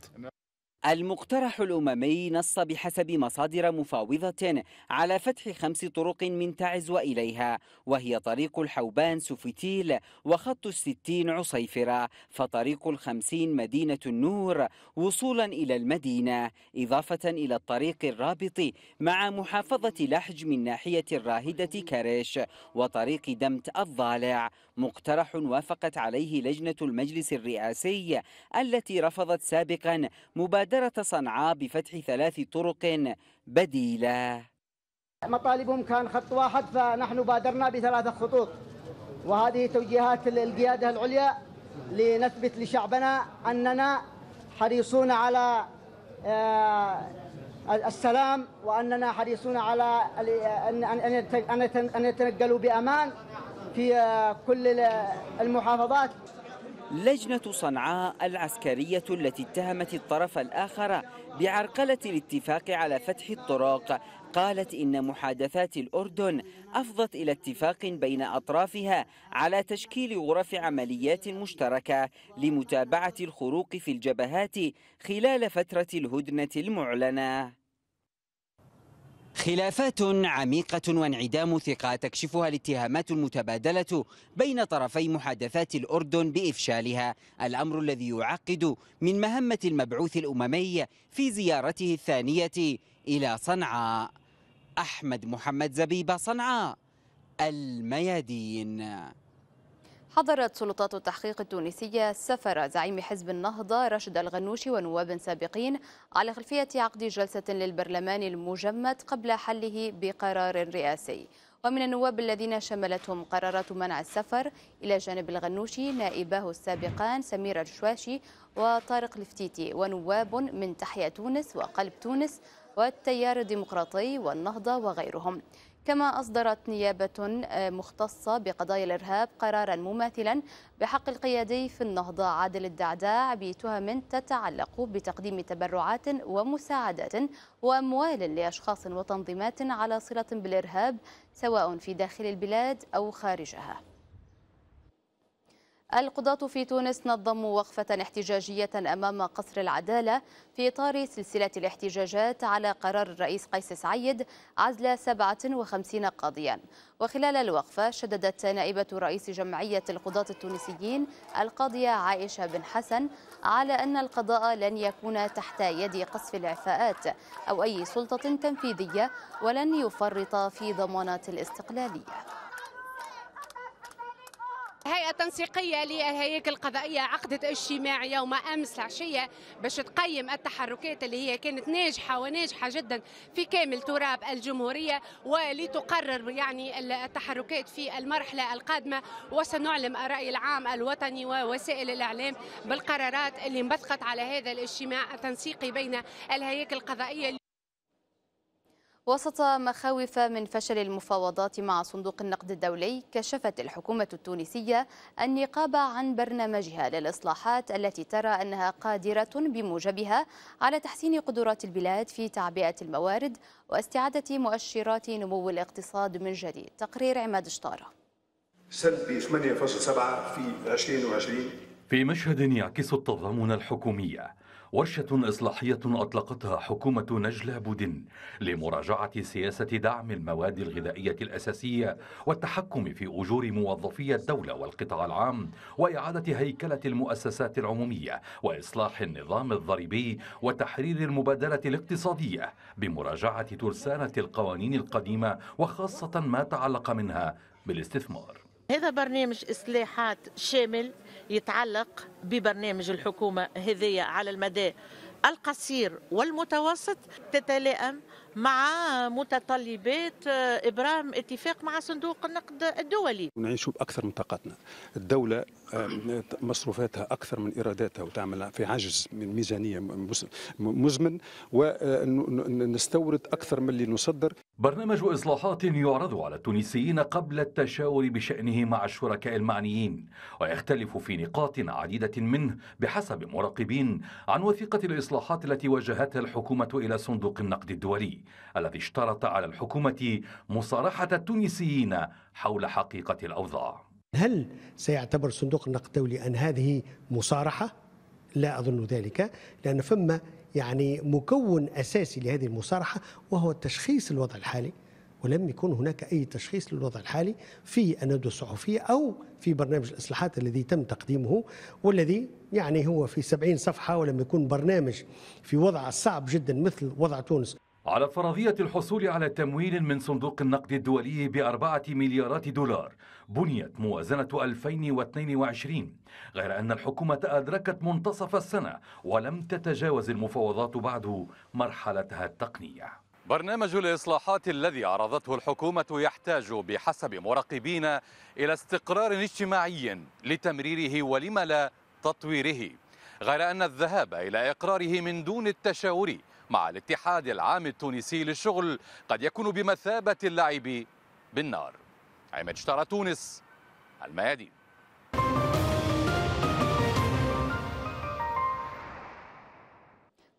المقترح الأممي نص بحسب مصادر مفاوضة على فتح خمس طرق من تعز وإليها وهي طريق الحوبان سوفيتيل وخط الستين عصيفرة فطريق الخمسين مدينة النور وصولا إلى المدينة إضافة إلى الطريق الرابط مع محافظة لحج من ناحية الراهدة كرش وطريق دمت الضالع مقترح وافقت عليه لجنة المجلس الرئاسي التي رفضت سابقا مبادرة صنعاء بفتح ثلاث طرق بديلة مطالبهم كان خط واحد فنحن بادرنا بثلاثة خطوط وهذه توجيهات القيادة العليا لنثبت لشعبنا أننا حريصون على آه، السلام وأننا حريصون على أن يتنقلوا بأمان في كل المحافظات لجنة صنعاء العسكرية التي اتهمت الطرف الآخر بعرقلة الاتفاق على فتح الطرق قالت إن محادثات الأردن أفضت إلى اتفاق بين أطرافها على تشكيل غرف عمليات مشتركة لمتابعة الخروق في الجبهات خلال فترة الهدنة المعلنة خلافات عميقة وانعدام ثقة تكشفها الاتهامات المتبادلة بين طرفي محادثات الأردن بإفشالها الأمر الذي يعقد من مهمة المبعوث الأممي في زيارته الثانية إلى صنعاء أحمد محمد زبيبة صنعاء الميادين حضرت سلطات التحقيق التونسية سفر زعيم حزب النهضة رشد الغنوشي ونواب سابقين على خلفية عقد جلسة للبرلمان المجمد قبل حله بقرار رئاسي ومن النواب الذين شملتهم قرارات منع السفر إلى جانب الغنوشي نائباه السابقان سمير الشواشي وطارق الفتيتي ونواب من تحيا تونس وقلب تونس والتيار الديمقراطي والنهضة وغيرهم كما أصدرت نيابة آه، مختصة بقضايا الإرهاب قرارا مماثلا بحق القيادي في النهضة عادل الدعداع بتهم تتعلق بتقديم تبرعات ومساعدات وأموال لأشخاص وتنظيمات على صلة بالإرهاب سواء في داخل البلاد أو خارجها القضاة في تونس نظموا وقفة احتجاجية أمام قصر العدالة في إطار سلسلة الاحتجاجات على قرار الرئيس قيس سعيد عزل 57 قاضيا وخلال الوقفة شددت نائبة رئيس جمعية القضاة التونسيين القاضية عائشة بن حسن على أن القضاء لن يكون تحت يد قصف الإعفاءات أو أي سلطة تنفيذية ولن يفرط في ضمانات الاستقلالية الهيئة التنسيقية للهياكل القضائية عقدت اجتماع يوم أمس العشية باش تقيم التحركات اللي هي كانت ناجحة وناجحة جدا في كامل تراب الجمهورية ولتقرر يعني التحركات في المرحلة القادمة وسنعلم الرأي العام الوطني ووسائل الإعلام بالقرارات اللي انبثقت على هذا الاجتماع التنسيقي بين الهياكل القضائية وسط مخاوف من فشل المفاوضات مع صندوق النقد الدولي كشفت الحكومة التونسية النقابة عن برنامجها للإصلاحات التي ترى أنها قادرة بموجبها على تحسين قدرات البلاد في تعبئة الموارد واستعادة مؤشرات نمو الاقتصاد من جديد تقرير عماد شطارة سلبي 8.7 في 2020 في مشهد يعكس التضامن الحكومي ورشة إصلاحية أطلقتها حكومة نجلة بودن لمراجعة سياسة دعم المواد الغذائية الأساسية والتحكم في أجور موظفي الدولة والقطاع العام وإعادة هيكلة المؤسسات العمومية وإصلاح النظام الضريبي وتحرير المبادلة الاقتصادية بمراجعة ترسانة القوانين القديمة وخاصة ما تعلق منها بالاستثمار هذا برنامج إصلاحات شامل يتعلق ببرنامج الحكومة هذية على المدى القصير والمتوسط تتلائم مع متطلبات آه، ابرام اتفاق مع صندوق النقد الدولي. نعيشوا باكثر من طاقتنا، الدوله مصروفاتها أكثر من إيراداتها وتعمل في عجز من ميزانية مزمن ونستورد أكثر من اللي نصدر برنامج إصلاحات يعرض على التونسيين قبل التشاور بشأنه مع الشركاء المعنيين ويختلف في نقاط عديدة منه بحسب مراقبين عن وثيقة الإصلاحات التي وجهتها الحكومة إلى صندوق النقد الدولي الذي اشترط على الحكومة مصارحة التونسيين حول حقيقة الأوضاع هل سيعتبر صندوق النقد الدولي أن هذه مصارحة؟ لا أظن ذلك لأن فما يعني مكون أساسي لهذه المصارحة وهو تشخيص الوضع الحالي ولم يكن هناك أي تشخيص للوضع الحالي في الندوة الصحفية أو في برنامج الإصلاحات الذي تم تقديمه والذي يعني هو في 70 صفحة ولم يكن برنامج في وضع صعب جدا مثل وضع تونس على فرضية الحصول على تمويل من صندوق النقد الدولي بأربعة مليارات دولار بنيت موازنة 2022 غير أن الحكومة أدركت منتصف السنة ولم تتجاوز المفاوضات بعد مرحلتها التقنية برنامج الإصلاحات الذي عرضته الحكومة يحتاج بحسب مراقبين إلى استقرار اجتماعي لتمريره ولم لا تطويره غير أن الذهاب إلى إقراره من دون التشاور مع الاتحاد العام التونسي للشغل قد يكون بمثابة اللعب بالنار عماد اشترى تونس الميادين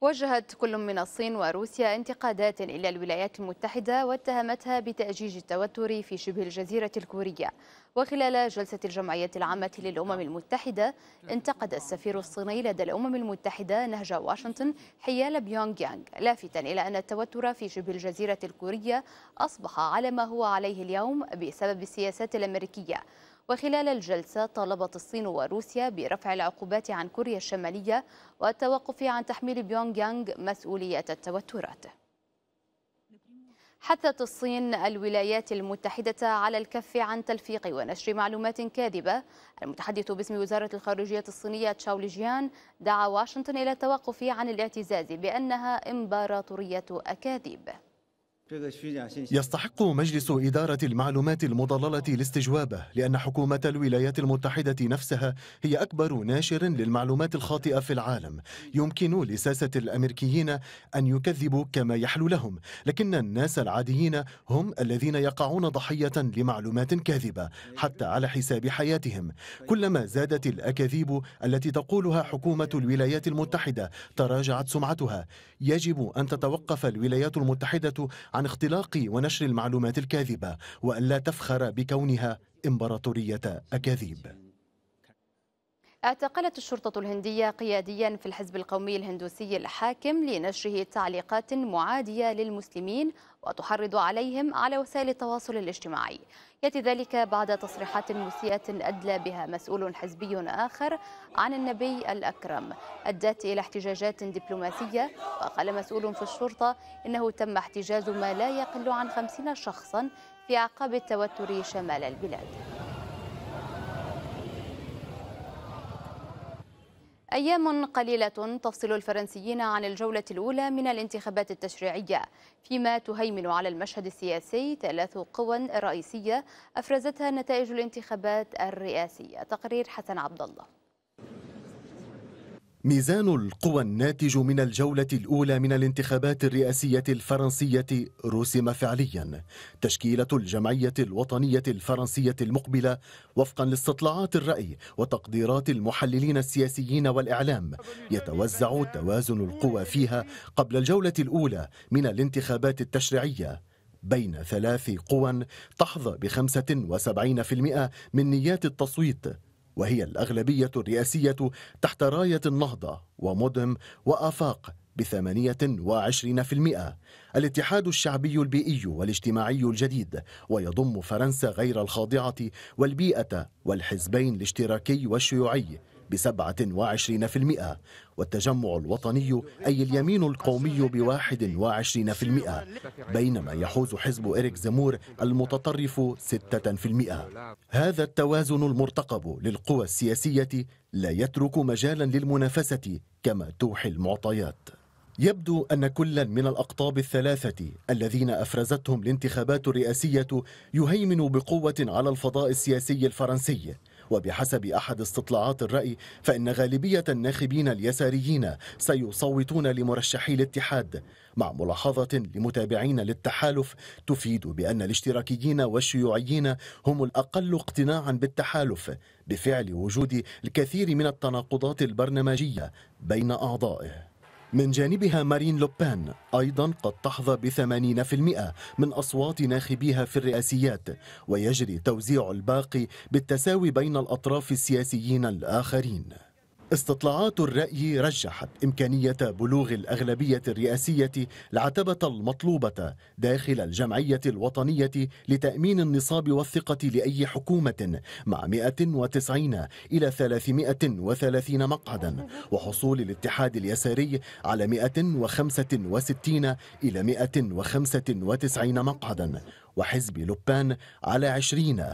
وجهت كل من الصين وروسيا انتقادات إلى الولايات المتحدة واتهمتها بتأجيج التوتر في شبه الجزيرة الكورية وخلال جلسة الجمعية العامة للأمم المتحدة انتقد السفير الصيني لدى الأمم المتحدة نهج واشنطن حيال بيونغ يانغ لافتا إلى أن التوتر في شبه الجزيرة الكورية أصبح على ما هو عليه اليوم بسبب السياسات الأمريكية وخلال الجلسة طالبت الصين وروسيا برفع العقوبات عن كوريا الشمالية والتوقف عن تحميل بيونغ يانغ مسؤولية التوترات حثت الصين الولايات المتحدة على الكف عن تلفيق ونشر معلومات كاذبة المتحدث باسم وزارة الخارجية الصينية تشاولي جيان دعا واشنطن إلى التوقف عن الاعتزاز بأنها إمبراطورية أكاذيب يستحق مجلس إدارة المعلومات المضللة الاستجوابة لأن حكومة الولايات المتحدة نفسها هي أكبر ناشر للمعلومات الخاطئة في العالم يمكن لساسة الأمريكيين أن يكذبوا كما يحلو لهم لكن الناس العاديين هم الذين يقعون ضحية لمعلومات كاذبة حتى على حساب حياتهم كلما زادت الأكاذيب التي تقولها حكومة الولايات المتحدة تراجعت سمعتها يجب أن تتوقف الولايات المتحدة عن اختلاق ونشر المعلومات الكاذبة وأن لا تفخر بكونها إمبراطورية أكاذيب اعتقلت الشرطة الهندية قياديا في الحزب القومي الهندوسي الحاكم لنشره تعليقات معادية للمسلمين وتحرض عليهم على وسائل التواصل الاجتماعي يأتي ذلك بعد تصريحات مسيئة أدلى بها مسؤول حزبي آخر عن النبي الأكرم أدت إلى احتجاجات دبلوماسية وقال مسؤول في الشرطة إنه تم احتجاز ما لا يقل عن خمسين شخصا في أعقاب التوتر شمال البلاد أيام قليلة تفصل الفرنسيين عن الجولة الأولى من الانتخابات التشريعية فيما تهيمن على المشهد السياسي ثلاث قوى رئيسية أفرزتها نتائج الانتخابات الرئاسية تقرير حسن عبد الله ميزان القوى الناتج من الجولة الأولى من الانتخابات الرئاسية الفرنسية رسم فعليا تشكيلة الجمعية الوطنية الفرنسية المقبلة وفقا لاستطلاعات الرأي وتقديرات المحللين السياسيين والإعلام يتوزع توازن القوى فيها قبل الجولة الأولى من الانتخابات التشريعية بين ثلاث قوى تحظى ب 75% من نيات التصويت وهي الأغلبية الرئاسية تحت راية النهضة ومدهم وآفاق بثمانية وعشرين في المئة الاتحاد الشعبي البيئي والاجتماعي الجديد ويضم فرنسا غير الخاضعة والبيئة والحزبين الاشتراكي والشيوعي ب 27% والتجمع الوطني أي اليمين القومي ب 21% بينما يحوز حزب إريك زمور المتطرف 6% هذا التوازن المرتقب للقوى السياسية لا يترك مجالا للمنافسة كما توحي المعطيات يبدو أن كلا من الأقطاب الثلاثة الذين أفرزتهم الانتخابات الرئاسية يهيمن بقوة على الفضاء السياسي الفرنسي وبحسب أحد استطلاعات الرأي فإن غالبية الناخبين اليساريين سيصوتون لمرشحي الاتحاد مع ملاحظة لمتابعين للتحالف تفيد بأن الاشتراكيين والشيوعيين هم الأقل اقتناعا بالتحالف بفعل وجود الكثير من التناقضات البرنامجية بين أعضائه من جانبها مارين لوبان أيضا قد تحظى بثمانين في المئة من أصوات ناخبيها في الرئاسيات ويجري توزيع الباقي بالتساوي بين الأطراف السياسيين الآخرين استطلاعات الرأي رجحت إمكانية بلوغ الأغلبية الرئاسية العتبة المطلوبة داخل الجمعية الوطنية لتأمين النصاب والثقة لأي حكومة مع 190 إلى 330 مقعدا وحصول الاتحاد اليساري على 165 إلى 195 مقعدا وحزب لبان على 20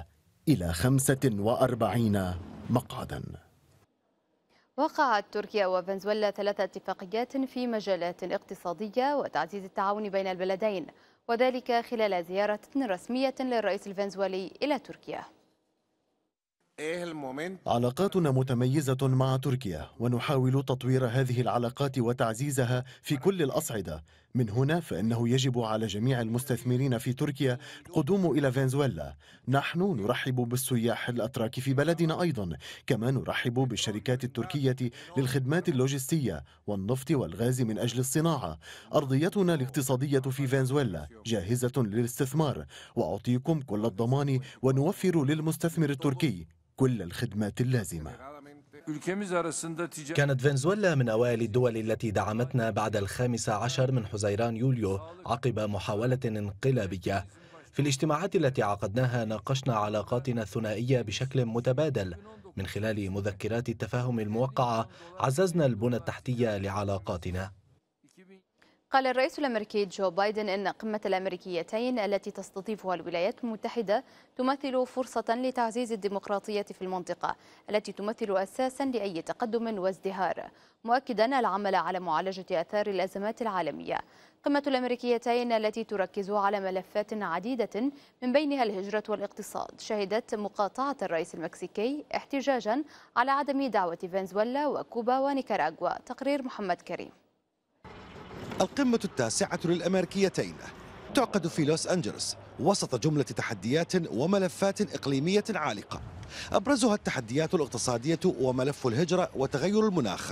إلى 45 مقعدا وقعت تركيا وفنزويلا ثلاث اتفاقيات في مجالات اقتصادية وتعزيز التعاون بين البلدين وذلك خلال زيارة رسمية للرئيس الفنزويلي إلى تركيا علاقاتنا متميزة مع تركيا ونحاول تطوير هذه العلاقات وتعزيزها في كل الأصعدة من هنا فإنه يجب على جميع المستثمرين في تركيا القدوم إلى فنزويلا نحن نرحب بالسياح الأتراك في بلدنا أيضا كما نرحب بالشركات التركية للخدمات اللوجستية والنفط والغاز من أجل الصناعة أرضيتنا الاقتصادية في فنزويلا جاهزة للاستثمار وأعطيكم كل الضمان ونوفر للمستثمر التركي كل الخدمات اللازمه كانت فنزويلا من أوائل الدول التي دعمتنا بعد الخامس عشر من حزيران يوليو عقب محاولة انقلابية في الاجتماعات التي عقدناها ناقشنا علاقاتنا الثنائية بشكل متبادل من خلال مذكرات التفاهم الموقعة عززنا البنى التحتية لعلاقاتنا قال الرئيس الأمريكي جو بايدن أن قمة الأمريكيتين التي تستضيفها الولايات المتحدة تمثل فرصة لتعزيز الديمقراطية في المنطقة التي تمثل أساسا لأي تقدم وازدهار مؤكدا العمل على معالجة آثار الأزمات العالمية قمة الأمريكيتين التي تركز على ملفات عديدة من بينها الهجرة والاقتصاد شهدت مقاطعة الرئيس المكسيكي احتجاجا على عدم دعوة فنزويلا وكوبا ونيكاراغوا تقرير محمد كريم القمة التاسعة للأمريكيتين تعقد في لوس أنجلوس وسط جملة تحديات وملفات إقليمية عالقة أبرزها التحديات الاقتصادية وملف الهجرة وتغير المناخ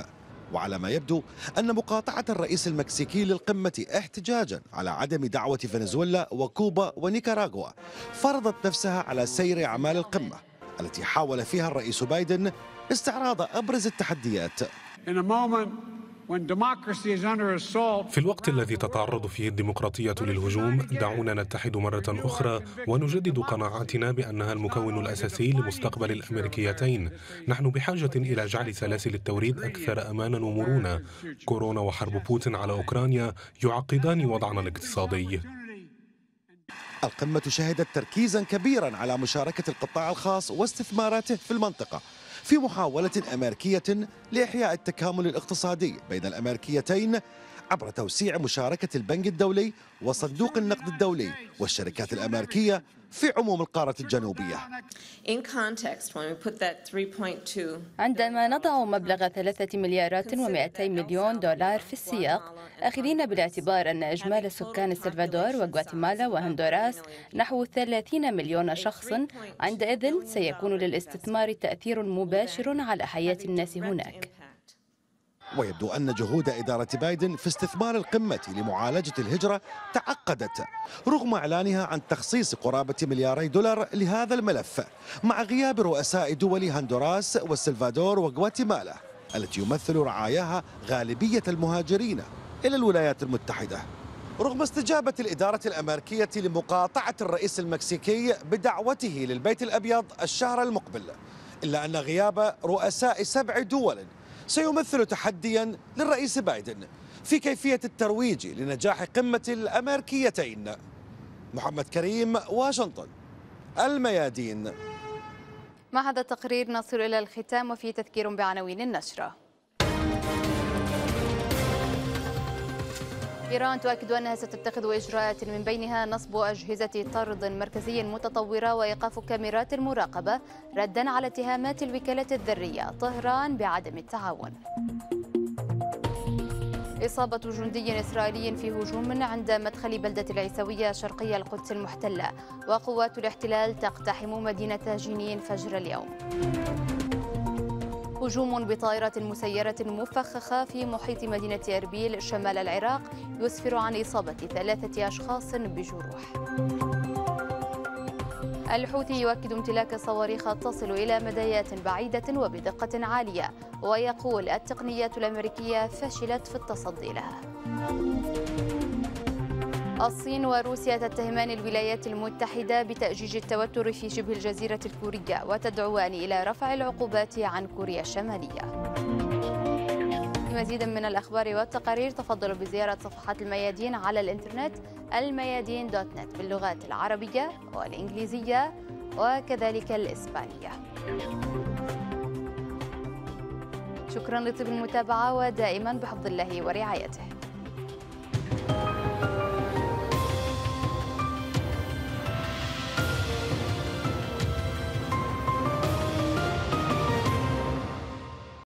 وعلى ما يبدو أن مقاطعة الرئيس المكسيكي للقمة احتجاجا على عدم دعوة فنزويلا وكوبا ونيكاراغوا فرضت نفسها على سير أعمال القمة التي حاول فيها الرئيس بايدن استعراض أبرز التحديات In a moment في الوقت الذي تتعرض فيه الديمقراطية للهجوم دعونا نتحد مرة أخرى ونجدد قناعاتنا بأنها المكون الأساسي لمستقبل الأمريكيتين نحن بحاجة إلى جعل سلاسل التوريد أكثر أمانا ومرونة كورونا وحرب بوتين على أوكرانيا يعقدان وضعنا الاقتصادي القمة شهدت تركيزا كبيرا على مشاركة القطاع الخاص واستثماراته في المنطقة في محاولة أمريكية لإحياء التكامل الاقتصادي بين الأمريكيتين عبر توسيع مشاركة البنك الدولي وصندوق النقد الدولي والشركات الأمريكية في عموم القارة الجنوبية عندما نضع مبلغ ثلاثة مليارات ومائتي مليون دولار في السياق أخذين بالاعتبار أن إجمال سكان السلفادور وغواتيمالا وهندوراس نحو 30 مليون شخص عندئذ سيكون للاستثمار تأثير مباشر على حياة الناس هناك ويبدو أن جهود إدارة بايدن في استثمار القمة لمعالجة الهجرة تعقدت رغم إعلانها عن تخصيص قرابة ملياري دولار لهذا الملف مع غياب رؤساء دول هندوراس والسلفادور وغواتيمالا التي يمثل رعاياها غالبية المهاجرين إلى الولايات المتحدة رغم استجابة الإدارة الأمريكية لمقاطعة الرئيس المكسيكي بدعوته للبيت الأبيض الشهر المقبل إلا أن غياب رؤساء سبع دول سيمثل تحديا للرئيس بايدن في كيفية الترويج لنجاح قمة الأمريكيتين محمد كريم واشنطن الميادين مع هذا التقرير نصل إلى الختام وفي تذكير بعناوين النشرة إيران تؤكد أنها ستتخذ إجراءات من بينها نصب أجهزة طرد مركزي متطورة وإيقاف كاميرات المراقبة ردا على اتهامات الوكالة الذرية طهران بعدم التعاون إصابة جندي إسرائيلي في هجوم عند مدخل بلدة العيسوية شرقي القدس المحتلة وقوات الاحتلال تقتحم مدينة جنين فجر اليوم هجوم بطائرة مسيرة مفخخة في محيط مدينة أربيل شمال العراق يسفر عن إصابة ثلاثة أشخاص بجروح الحوثي يؤكد امتلاك صواريخ تصل إلى مدايات بعيدة وبدقة عالية ويقول التقنيات الأمريكية فشلت في التصدي لها الصين وروسيا تتهمان الولايات المتحدة بتأجيج التوتر في شبه الجزيرة الكورية وتدعوان إلى رفع العقوبات عن كوريا الشمالية مزيدا من الأخبار والتقارير تفضلوا بزيارة صفحات الميادين على الإنترنت الميادين دوت نت باللغات العربية والإنجليزية وكذلك الإسبانية شكرا لطيب المتابعة ودائما بحفظ الله ورعايته